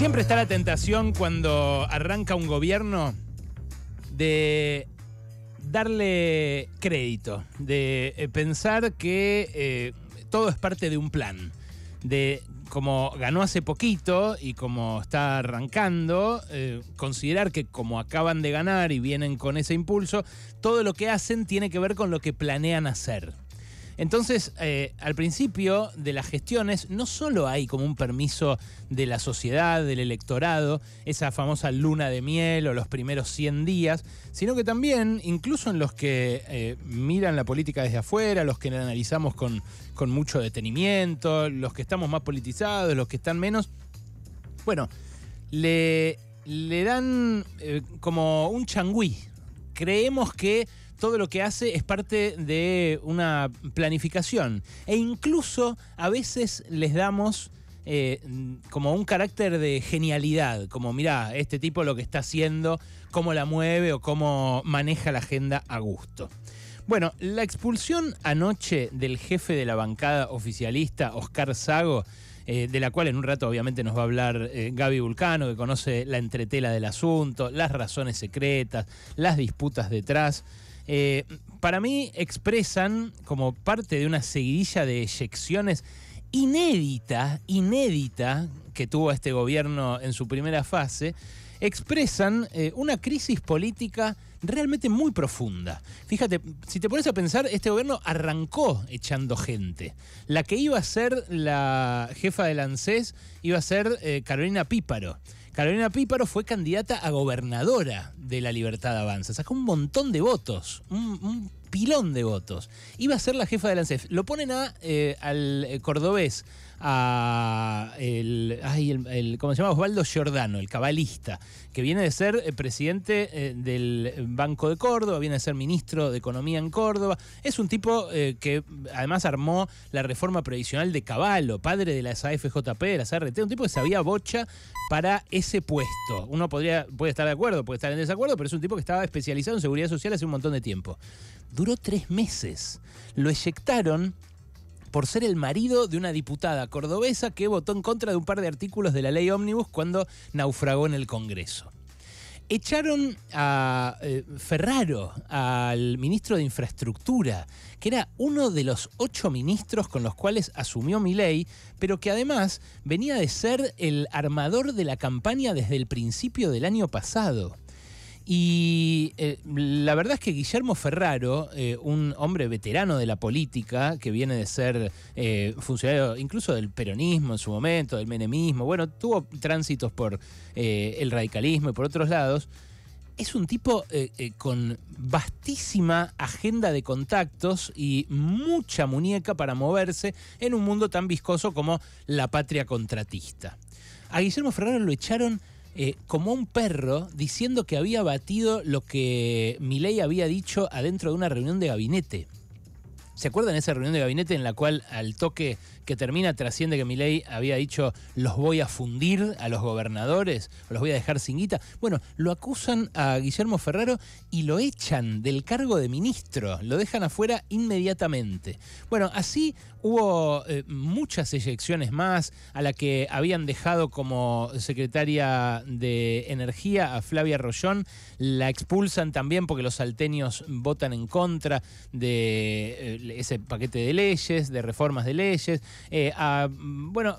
Siempre está la tentación cuando arranca un gobierno de darle crédito, de eh, pensar que eh, todo es parte de un plan, de como ganó hace poquito y como está arrancando, eh, considerar que como acaban de ganar y vienen con ese impulso, todo lo que hacen tiene que ver con lo que planean hacer. Entonces, eh, al principio de las gestiones, no solo hay como un permiso de la sociedad, del electorado, esa famosa luna de miel o los primeros 100 días, sino que también, incluso en los que eh, miran la política desde afuera, los que la analizamos con, mucho detenimiento, los que estamos más politizados, los que están menos, bueno, le, le dan eh, como un changüí. Creemos que todo lo que hace es parte de una planificación. E incluso a veces les damos... Eh, como un carácter de genialidad, como mirá, este tipo lo que está haciendo, cómo la mueve o cómo maneja la agenda a gusto. Bueno, la expulsión anoche del jefe de la bancada oficialista, Oscar Sago, eh, de la cual en un rato obviamente nos va a hablar eh, Gaby Vulcano, que conoce la entretela del asunto, las razones secretas, las disputas detrás. Eh, para mí expresan como parte de una seguidilla de eyecciones inédita, inédita que tuvo este gobierno en su primera fase, expresan eh, una crisis política realmente muy profunda. Fíjate, si te pones a pensar, este gobierno arrancó echando gente. La que iba a ser la jefa del ANSES iba a ser eh, Carolina Píparo. Carolina Píparo fue candidata a gobernadora de la Libertad Avanza. Sacó un montón de votos, un, pilón de votos. Iba a ser la jefa de la ANSES. Lo ponen a, eh, al eh, cordobés, a el, ay, ¿cómo se llama? Osvaldo Giordano, el cabalista, que viene de ser eh, presidente del Banco de Córdoba, viene de ser ministro de Economía en Córdoba. Es un tipo que además armó la reforma previsional de Caballo, padre de las AFJP, de las ART, un tipo que sabía bocha para ese puesto. Uno podría, puede estar de acuerdo, puede estar en desacuerdo, pero es un tipo que estaba especializado en seguridad social hace un montón de tiempo Duró tres meses. Lo eyectaron por ser el marido de una diputada cordobesa que votó en contra de un par de artículos de la ley ómnibus cuando naufragó en el Congreso. Echaron a eh, Ferraro, al ministro de Infraestructura, que era uno de los ocho ministros con los cuales asumió mi ley... pero que además venía de ser el armador de la campaña desde el principio del año pasado. Y eh, la verdad es que Guillermo Ferraro, eh, un hombre veterano de la política, que viene de ser eh, funcionario incluso del peronismo en su momento, del menemismo, bueno, tuvo tránsitos por el radicalismo y por otros lados, es un tipo con vastísima agenda de contactos y mucha muñeca para moverse en un mundo tan viscoso como la patria contratista. A Guillermo Ferraro lo echaron eh, como un perro diciendo que había batido lo que Milei había dicho adentro de una reunión de gabinete. ¿Se acuerdan de esa reunión de gabinete en la cual al toque que termina trasciende que Milei había dicho los voy a fundir a los gobernadores los voy a dejar sin guita? Bueno, lo acusan a Guillermo Ferraro y lo echan del cargo de ministro, lo dejan afuera inmediatamente. Bueno, así Hubo eh, muchas elecciones más a la que habían dejado como secretaria de Energía a Flavia Rollón. La expulsan también porque los salteños votan en contra de eh, ese paquete de leyes, de reformas de leyes. Eh, bueno,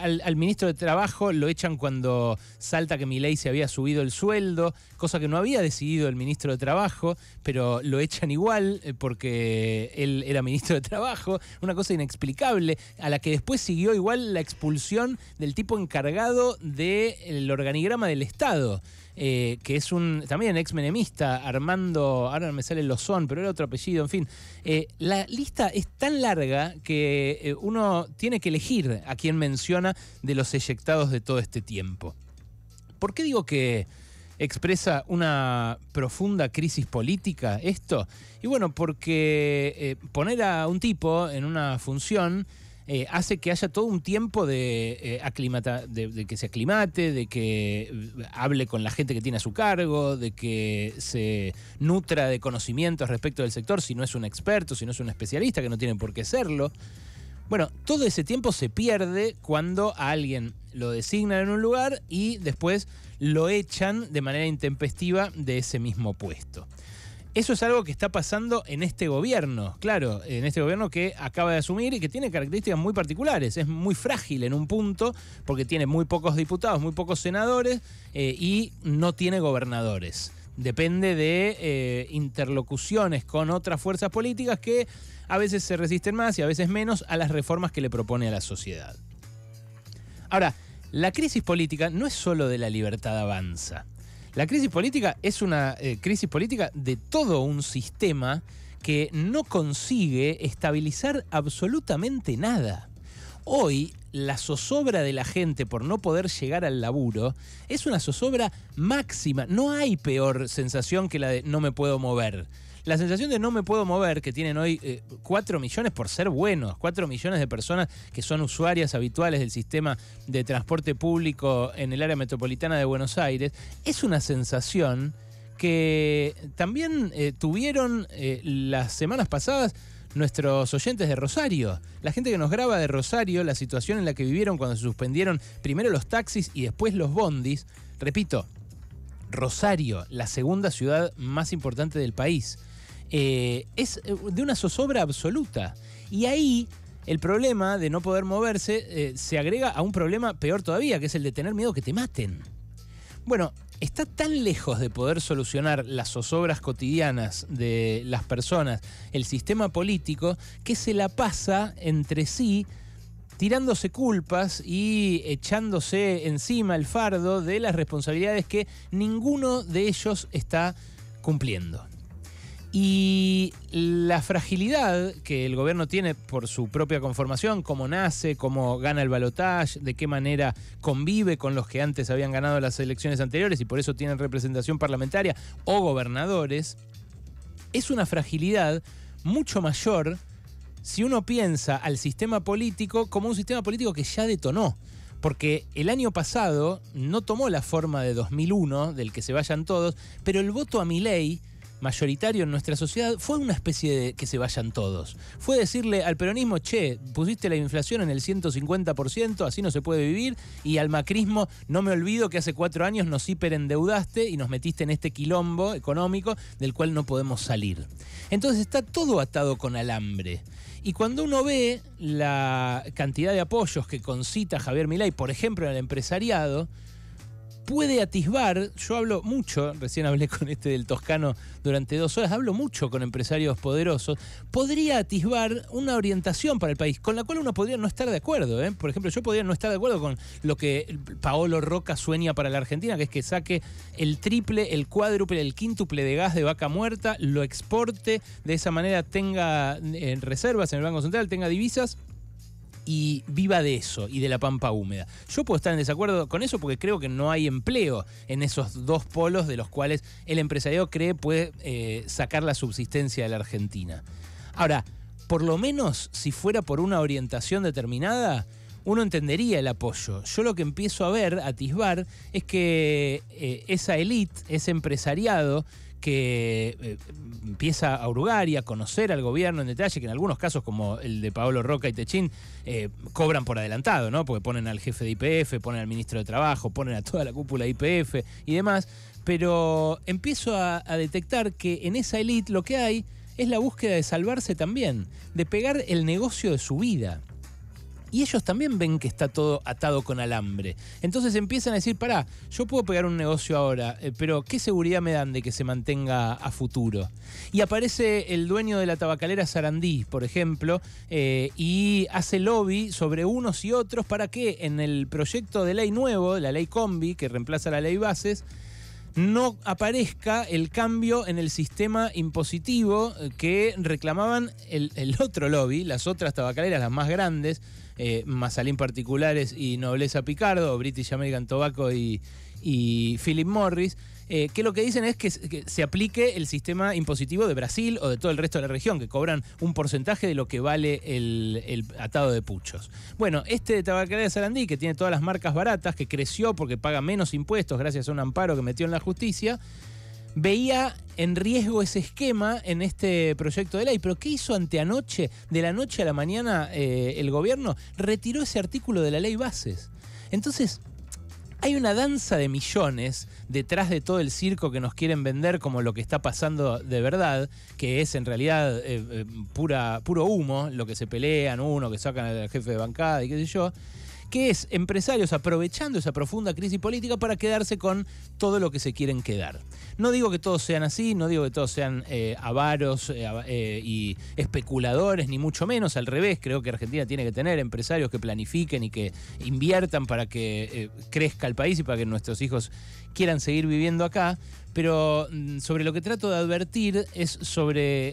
al, ministro de Trabajo lo echan cuando salta que mi ley se había subido el sueldo, cosa que no había decidido el ministro de Trabajo, pero lo echan igual porque él era ministro de Trabajo. Una cosa explicable a la que después siguió igual la expulsión del tipo encargado del organigrama del Estado. Eh, que es un también ex menemista, Armando, ahora me sale Lozón, pero era otro apellido, en fin. Eh, la lista es tan larga que eh, uno tiene que elegir a quien menciona de los eyectados de todo este tiempo. ¿Por qué digo que expresa una profunda crisis política esto? Y bueno, porque eh, poner a un tipo en una función eh, hace que haya todo un tiempo de, eh, de, que se aclimate, de que hable con la gente que tiene a su cargo, de que se nutra de conocimientos respecto del sector, si no es un experto, si no es un especialista, que no tiene por qué serlo. Bueno, todo ese tiempo se pierde cuando a alguien lo designan en un lugar y después lo echan de manera intempestiva de ese mismo puesto. Eso es algo que está pasando en este gobierno, claro, en este gobierno que acaba de asumir y que tiene características muy particulares. Es muy frágil en un punto porque tiene muy pocos diputados, muy pocos senadores eh, y no tiene gobernadores depende de eh, interlocuciones con otras fuerzas políticas que a veces se resisten más y a veces menos a las reformas que le propone a la sociedad. Ahora, la crisis política no es solo de la libertad avanza. La crisis política es una eh, crisis política de todo un sistema que no consigue estabilizar absolutamente nada. Hoy la zozobra de la gente por no poder llegar al laburo es una zozobra máxima. No hay peor sensación que la de no me puedo mover. La sensación de no me puedo mover, que tienen hoy 4 eh, millones por ser buenos, 4 millones de personas que son usuarias habituales del sistema de transporte público en el área metropolitana de Buenos Aires, es una sensación que también eh, tuvieron eh, las semanas pasadas nuestros oyentes de Rosario, la gente que nos graba de Rosario, la situación en la que vivieron cuando se suspendieron primero los taxis y después los bondis. Repito, Rosario, la segunda ciudad más importante del país. Eh, es eh, de una zozobra absoluta. Y ahí el problema de no poder moverse eh, se agrega a un problema peor todavía, que es el de tener miedo que te maten. Bueno, está tan lejos de poder solucionar las zozobras cotidianas de las personas, el sistema político, que se la pasa entre sí tirándose culpas y echándose encima el fardo de las responsabilidades que ninguno de ellos está cumpliendo. Y la fragilidad que el gobierno tiene por su propia conformación, cómo nace, cómo gana el balotaje, de qué manera convive con los que antes habían ganado las elecciones anteriores y por eso tienen representación parlamentaria o gobernadores, es una fragilidad mucho mayor si uno piensa al sistema político como un sistema político que ya detonó. Porque el año pasado no tomó la forma de 2001, del que se vayan todos, pero el voto a mi ley mayoritario en nuestra sociedad fue una especie de que se vayan todos. Fue decirle al peronismo, che, pusiste la inflación en el 150%, así no se puede vivir, y al macrismo, no me olvido que hace cuatro años nos hiperendeudaste y nos metiste en este quilombo económico del cual no podemos salir. Entonces está todo atado con alambre. Y cuando uno ve la cantidad de apoyos que concita Javier Milei, por ejemplo, en el empresariado, puede atisbar, yo hablo mucho, recién hablé con este del Toscano durante dos horas, hablo mucho con empresarios poderosos, podría atisbar una orientación para el país, con la cual uno podría no estar de acuerdo. ¿eh? Por ejemplo, yo podría no estar de acuerdo con lo que Paolo Roca sueña para la Argentina, que es que saque el triple, el cuádruple, el quíntuple de gas de vaca muerta, lo exporte, de esa manera tenga eh, reservas en el Banco Central, tenga divisas y viva de eso y de la pampa húmeda. Yo puedo estar en desacuerdo con eso porque creo que no hay empleo en esos dos polos de los cuales el empresariado cree puede eh, sacar la subsistencia de la Argentina. Ahora, por lo menos si fuera por una orientación determinada, uno entendería el apoyo. Yo lo que empiezo a ver, a atisbar, es que eh, esa élite, ese empresariado, que eh, empieza a hurgar y a conocer al gobierno en detalle, que en algunos casos, como el de Pablo Roca y Techín, eh, cobran por adelantado, ¿no? Porque ponen al jefe de IPF, ponen al ministro de Trabajo, ponen a toda la cúpula IPF y demás. Pero empiezo a, a detectar que en esa élite lo que hay es la búsqueda de salvarse también, de pegar el negocio de su vida y ellos también ven que está todo atado con alambre. Entonces empiezan a decir, pará, yo puedo pegar un negocio ahora, eh, pero ¿qué seguridad me dan de que se mantenga a futuro? Y aparece el dueño de la tabacalera Sarandí, por ejemplo, eh, y hace lobby sobre unos y otros para que en el proyecto de ley nuevo, la ley combi, que reemplaza la ley bases, no aparezca el cambio en el sistema impositivo eh, que reclamaban el, otro lobby, las otras tabacaleras, las más grandes, eh, Mazalín Particulares y Nobleza Picardo, British American Tobacco y Philip Morris eh, que lo que dicen es que, se aplique el sistema impositivo de Brasil o de todo el resto de la región, que cobran un porcentaje de lo que vale el, atado de puchos. Bueno, este de de Sarandí, que tiene todas las marcas baratas, que creció porque paga menos impuestos gracias a un amparo que metió en la justicia, veía en riesgo ese esquema en este proyecto de ley. Pero ¿qué hizo anteanoche, de la noche a la mañana, eh, el gobierno? Retiró ese artículo de la ley bases. Entonces, hay una danza de millones detrás de todo el circo que nos quieren vender como lo que está pasando de verdad, que es en realidad eh, eh, pura, puro humo, lo que se pelean uno, que sacan al jefe de bancada y qué sé yo que es empresarios aprovechando esa profunda crisis política para quedarse con todo lo que se quieren quedar. No digo que todos sean así, no digo que todos sean eh, avaros eh, eh, y especuladores, ni mucho menos, al revés, creo que Argentina tiene que tener empresarios que planifiquen y que inviertan para que crezca el país y para que nuestros hijos quieran seguir viviendo acá, pero mm, sobre lo que trato de advertir es sobre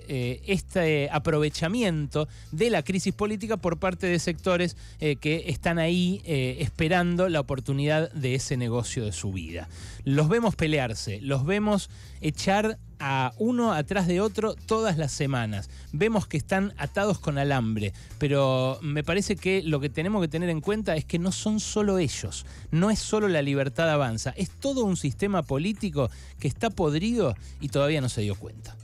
este aprovechamiento de la crisis política por parte de sectores que están ahí y eh, esperando la oportunidad de ese negocio de su vida. Los vemos pelearse, los vemos echar a uno atrás de otro todas las semanas. Vemos que están atados con alambre, pero me parece que lo que tenemos que tener en cuenta es que no son solo ellos, no es solo la libertad avanza, es todo un sistema político que está podrido y todavía no se dio cuenta.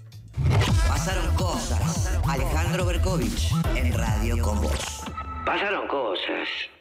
Pasaron cosas. Alejandro Berkovich en Radio con Vos. Pasaron cosas.